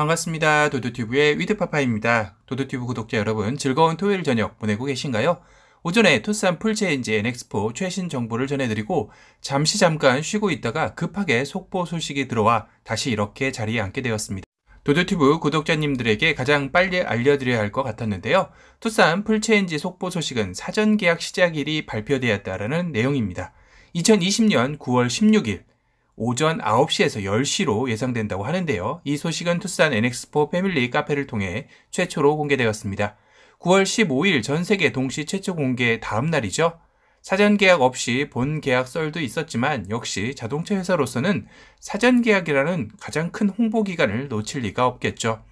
반갑습니다. 도도튜브의 위드파파입니다. 도도튜브 구독자 여러분 즐거운 토요일 저녁 보내고 계신가요? 오전에 투싼 풀체인지 엔엑스포 최신 정보를 전해드리고 잠시 잠깐 쉬고 있다가 급하게 속보 소식이 들어와 다시 이렇게 자리에 앉게 되었습니다. 도도튜브 구독자님들에게 가장 빨리 알려드려야 할 것 같았는데요. 투싼 풀체인지 속보 소식은 사전 계약 시작일이 발표되었다라는 내용입니다. 2020년 9월 16일 오전 9시에서 10시로 예상된다고 하는데요. 이 소식은 투싼 NX4 패밀리 카페를 통해 최초로 공개되었습니다. 9월 15일 전 세계 동시 최초 공개 다음 날이죠. 사전 계약 없이 본 계약 썰도 있었지만 역시 자동차 회사로서는 사전 계약이라는 가장 큰 홍보 기간을 놓칠 리가 없겠죠.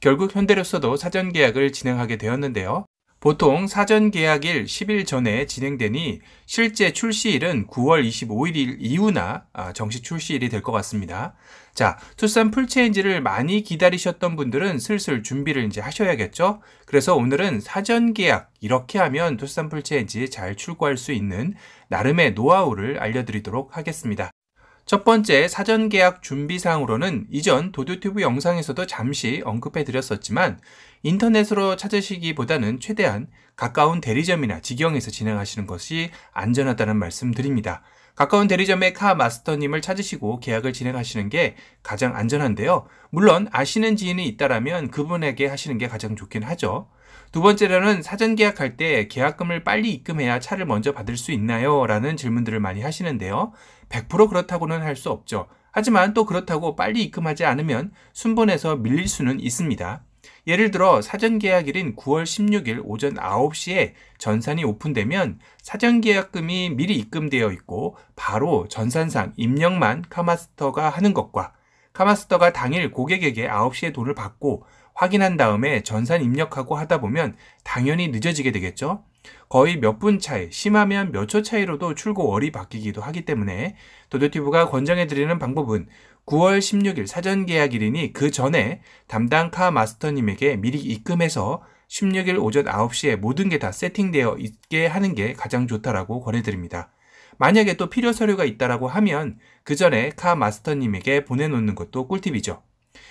결국 현대로서도 사전 계약을 진행하게 되었는데요. 보통 사전 계약일 10일 전에 진행되니 실제 출시일은 9월 25일 이후나 아, 정식 출시일이 될 것 같습니다. 자, 투싼 풀체인지를 많이 기다리셨던 분들은 슬슬 준비를 이제 하셔야겠죠? 그래서 오늘은 사전 계약, 이렇게 하면 투싼 풀체인지 잘 출고할 수 있는 나름의 노하우를 알려드리도록 하겠습니다. 첫 번째 사전 계약 준비 사항으로는 이전 도도튜브 영상에서도 잠시 언급해 드렸었지만 인터넷으로 찾으시기보다는 최대한 가까운 대리점이나 직영에서 진행하시는 것이 안전하다는 말씀드립니다. 가까운 대리점의 카 마스터님을 찾으시고 계약을 진행하시는 게 가장 안전한데요. 물론 아시는 지인이 있다라면 그분에게 하시는 게 가장 좋긴 하죠. 두 번째로는 사전 계약할 때 계약금을 빨리 입금해야 차를 먼저 받을 수 있나요? 라는 질문들을 많이 하시는데요. 100% 그렇다고는 할 수 없죠. 하지만 또 그렇다고 빨리 입금하지 않으면 순번에서 밀릴 수는 있습니다. 예를 들어 사전 계약일인 9월 16일 오전 9시에 전산이 오픈되면 사전 계약금이 미리 입금되어 있고 바로 전산상 입력만 카마스터가 하는 것과 카마스터가 당일 고객에게 9시에 돈을 받고 확인한 다음에 전산 입력하고 하다 보면 당연히 늦어지게 되겠죠. 거의 몇 분 차이, 심하면 몇 초 차이로도 출고 월이 바뀌기도 하기 때문에 도도티브가 권장해드리는 방법은 9월 16일 사전 계약일이니 그 전에 담당 카 마스터님에게 미리 입금해서 16일 오전 9시에 모든 게 다 세팅되어 있게 하는 게 가장 좋다라고 권해드립니다. 만약에 또 필요 서류가 있다라고 하면 그 전에 카 마스터님에게 보내놓는 것도 꿀팁이죠.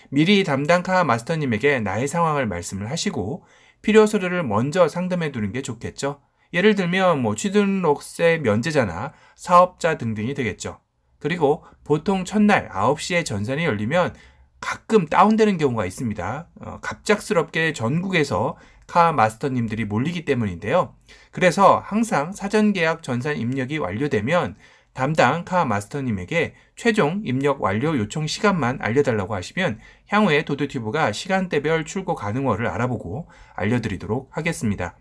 미리 담당 카 마스터님에게 나의 상황을 말씀을 하시고 필요 서류를 먼저 상담해 두는 게 좋겠죠. 예를 들면 뭐 취등록세 면제자나 사업자 등등이 되겠죠. 그리고 보통 첫날 9시에 전산이 열리면 가끔 다운되는 경우가 있습니다. 어, 갑작스럽게 전국에서 카 마스터님들이 몰리기 때문인데요. 그래서 항상 사전 계약 전산 입력이 완료되면 담당 카 마스터님에게 최종 입력 완료 요청 시간만 알려달라고 하시면 향후에 도드튜브가 시간대별 출고 가능어를 알아보고 알려드리도록 하겠습니다.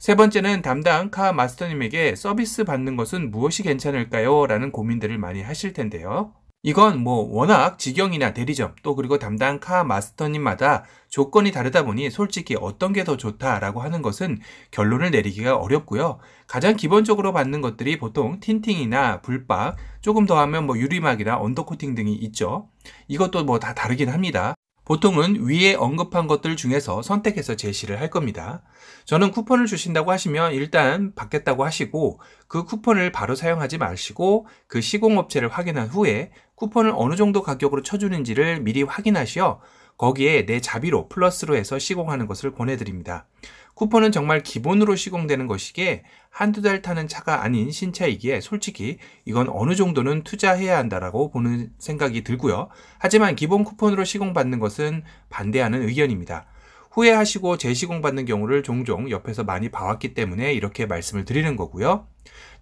세 번째는 담당 카 마스터님에게 서비스 받는 것은 무엇이 괜찮을까요? 라는 고민들을 많이 하실 텐데요. 이건 뭐 워낙 직영이나 대리점 또 그리고 담당 카 마스터님마다 조건이 다르다 보니 솔직히 어떤 게 더 좋다라고 하는 것은 결론을 내리기가 어렵고요. 가장 기본적으로 받는 것들이 보통 틴팅이나 불박, 조금 더 하면 뭐 유리막이나 언더코팅 등이 있죠. 이것도 뭐 다 다르긴 합니다. 보통은 위에 언급한 것들 중에서 선택해서 제시를 할 겁니다. 저는 쿠폰을 주신다고 하시면 일단 받겠다고 하시고 그 쿠폰을 바로 사용하지 마시고 그 시공업체를 확인한 후에 쿠폰을 어느 정도 가격으로 쳐주는지를 미리 확인하시어 거기에 내 자비로 플러스로 해서 시공하는 것을 권해드립니다. 쿠폰은 정말 기본으로 시공되는 것이기에 한두 달 타는 차가 아닌 신차이기에 솔직히 이건 어느 정도는 투자해야 한다라고 보는 생각이 들고요. 하지만 기본 쿠폰으로 시공받는 것은 반대하는 의견입니다. 후회하시고 재시공받는 경우를 종종 옆에서 많이 봐왔기 때문에 이렇게 말씀을 드리는 거고요.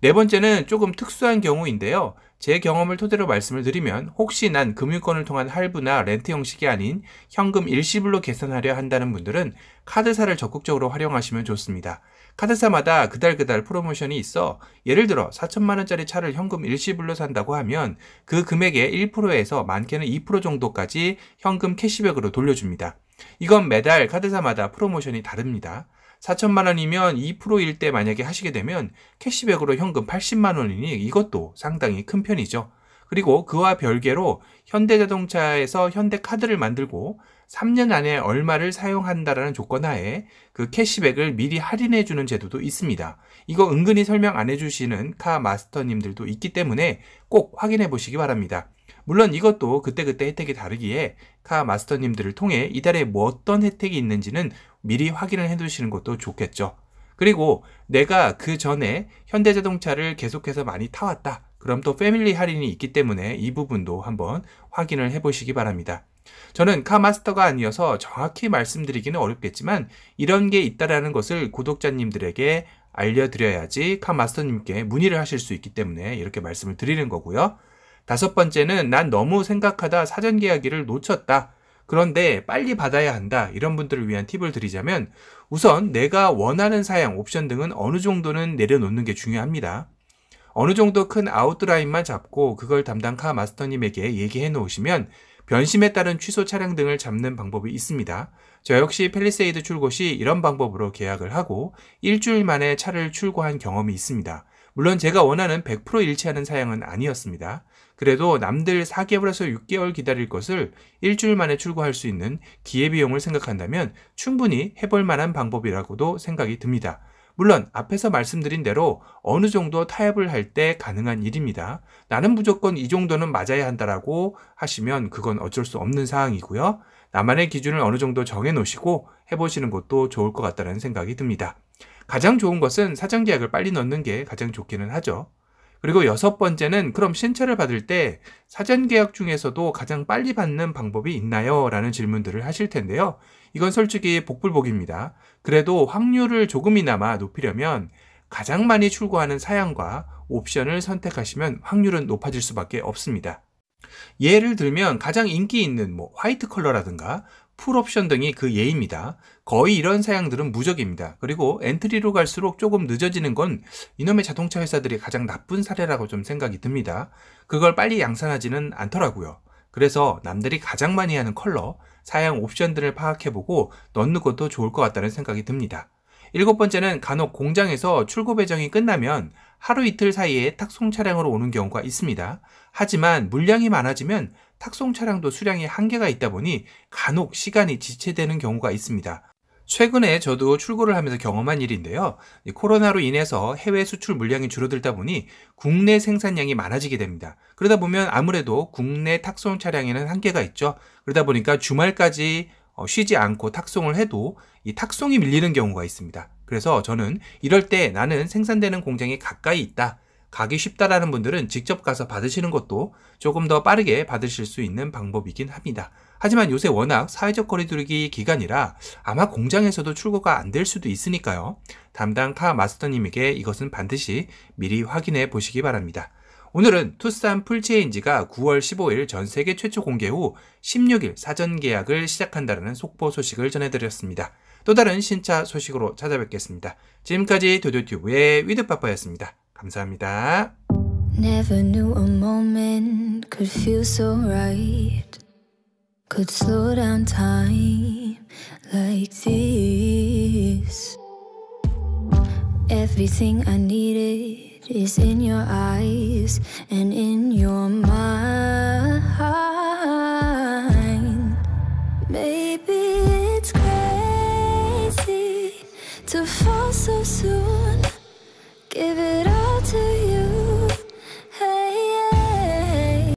네 번째는 조금 특수한 경우인데요. 제 경험을 토대로 말씀을 드리면 혹시 난 금융권을 통한 할부나 렌트 형식이 아닌 현금 일시불로 계산하려 한다는 분들은 카드사를 적극적으로 활용하시면 좋습니다. 카드사마다 그달 그달 프로모션이 있어 예를 들어 4천만 원짜리 차를 현금 일시불로 산다고 하면 그 금액의 1%에서 많게는 2% 정도까지 현금 캐시백으로 돌려줍니다. 이건 매달 카드사마다 프로모션이 다릅니다. 4천만 원이면 2%일 때 만약에 하시게 되면 캐시백으로 현금 80만 원이니 이것도 상당히 큰 편이죠. 그리고 그와 별개로 현대자동차에서 현대카드를 만들고 3년 안에 얼마를 사용한다라는 조건 하에 그 캐시백을 미리 할인해 주는 제도도 있습니다. 이거 은근히 설명 안 해주시는 카 마스터님들도 있기 때문에 꼭 확인해 보시기 바랍니다. 물론 이것도 그때그때 혜택이 다르기에 카 마스터님들을 통해 이달에 뭐 어떤 혜택이 있는지는 미리 확인을 해 두시는 것도 좋겠죠. 그리고 내가 그 전에 현대자동차를 계속해서 많이 타왔다. 그럼 또 패밀리 할인이 있기 때문에 이 부분도 한번 확인을 해 보시기 바랍니다. 저는 카마스터가 아니어서 정확히 말씀드리기는 어렵겠지만 이런 게 있다라는 것을 구독자님들에게 알려드려야지 카마스터님께 문의를 하실 수 있기 때문에 이렇게 말씀을 드리는 거고요. 다섯 번째는 난 너무 생각하다 사전 계약일을 놓쳤다. 그런데 빨리 받아야 한다. 이런 분들을 위한 팁을 드리자면 우선 내가 원하는 사양, 옵션 등은 어느 정도는 내려놓는 게 중요합니다. 어느 정도 큰 아웃라인만 잡고 그걸 담당 카 마스터님에게 얘기해 놓으시면 변심에 따른 취소 차량 등을 잡는 방법이 있습니다. 저 역시 펠리세이드 출고 시 이런 방법으로 계약을 하고 일주일 만에 차를 출고한 경험이 있습니다. 물론 제가 원하는 100% 일치하는 사양은 아니었습니다. 그래도 남들 4개월에서 6개월 기다릴 것을 일주일 만에 출고할 수 있는 기회비용을 생각한다면 충분히 해볼 만한 방법이라고도 생각이 듭니다. 물론 앞에서 말씀드린 대로 어느 정도 타협을 할 때 가능한 일입니다. 나는 무조건 이 정도는 맞아야 한다라고 하시면 그건 어쩔 수 없는 사항이고요. 나만의 기준을 어느 정도 정해 놓으시고 해보시는 것도 좋을 것 같다는 생각이 듭니다. 가장 좋은 것은 사전 계약을 빨리 넣는 게 가장 좋기는 하죠. 그리고 여섯 번째는 그럼 신청를 받을 때 사전 계약 중에서도 가장 빨리 받는 방법이 있나요? 라는 질문들을 하실 텐데요. 이건 솔직히 복불복입니다. 그래도 확률을 조금이나마 높이려면 가장 많이 출고하는 사양과 옵션을 선택하시면 확률은 높아질 수밖에 없습니다. 예를 들면 가장 인기 있는 뭐 화이트 컬러라든가 풀옵션 등이 그 예입니다. 거의 이런 사양들은 무적입니다. 그리고 엔트리로 갈수록 조금 늦어지는 건 이놈의 자동차 회사들이 가장 나쁜 사례라고 좀 생각이 듭니다. 그걸 빨리 양산하지는 않더라고요. 그래서 남들이 가장 많이 하는 컬러, 사양 옵션들을 파악해보고 넣는 것도 좋을 것 같다는 생각이 듭니다. 일곱 번째는 간혹 공장에서 출고 배정이 끝나면 하루 이틀 사이에 탁송 차량으로 오는 경우가 있습니다. 하지만 물량이 많아지면 탁송 차량도 수량이 한계가 있다 보니 간혹 시간이 지체되는 경우가 있습니다. 최근에 저도 출고를 하면서 경험한 일인데요. 코로나로 인해서 해외 수출 물량이 줄어들다 보니 국내 생산량이 많아지게 됩니다. 그러다 보면 아무래도 국내 탁송 차량에는 한계가 있죠. 그러다 보니까 주말까지 어, 쉬지 않고 탁송을 해도 이 탁송이 밀리는 경우가 있습니다. 그래서 저는 이럴 때 나는 생산되는 공장이 가까이 있다. 가기 쉽다라는 분들은 직접 가서 받으시는 것도 조금 더 빠르게 받으실 수 있는 방법이긴 합니다. 하지만 요새 워낙 사회적 거리두기 기간이라 아마 공장에서도 출고가 안 될 수도 있으니까요. 담당 카 마스터님에게 이것은 반드시 미리 확인해 보시기 바랍니다. 오늘은 투싼 풀체인지가 9월 15일 전 세계 최초 공개 후 16일 사전 계약을 시작한다는 속보 소식을 전해드렸습니다. 또 다른 신차 소식으로 찾아뵙겠습니다. 지금까지 도도튜브의 위드파파였습니다. 감사합니다. Never knew a moment could feel so right. Could slow down time like this. Everything I needed is in your eyes and in